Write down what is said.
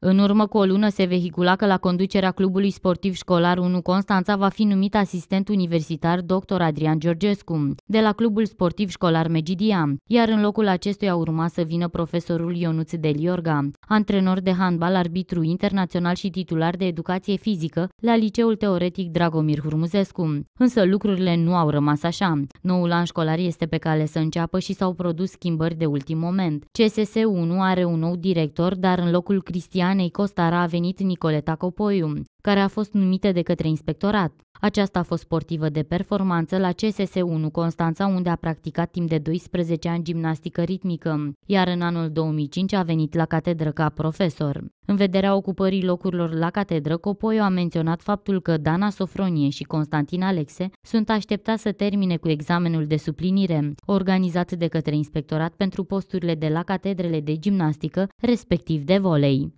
În urmă cu o lună se vehicula că la conducerea clubului sportiv școlar 1 Constanța va fi numit asistent universitar dr. Adrian Georgescu de la clubul sportiv școlar Megidia, iar în locul acestuia urma să vină profesorul Ionuț Deliorga, antrenor de handbal, arbitru internațional și titular de educație fizică la Liceul Teoretic Dragomir Hurmuzescu. Însă lucrurile nu au rămas așa. Noul an școlar este pe cale să înceapă și s-au produs schimbări de ultim moment. CSS 1 are un nou director, dar în locul Cristian Dianei Costara a venit Nicoleta Copoiu, care a fost numită de către inspectorat. Aceasta a fost sportivă de performanță la CSS1 Constanța, unde a practicat timp de 12 ani gimnastică ritmică, iar în anul 2005 a venit la catedră ca profesor. În vederea ocupării locurilor la catedră, Copoiu a menționat faptul că Dana Sofronie și Constantin Alexe sunt așteptați să termine cu examenul de suplinire, organizat de către inspectorat pentru posturile de la catedrele de gimnastică, respectiv de volei.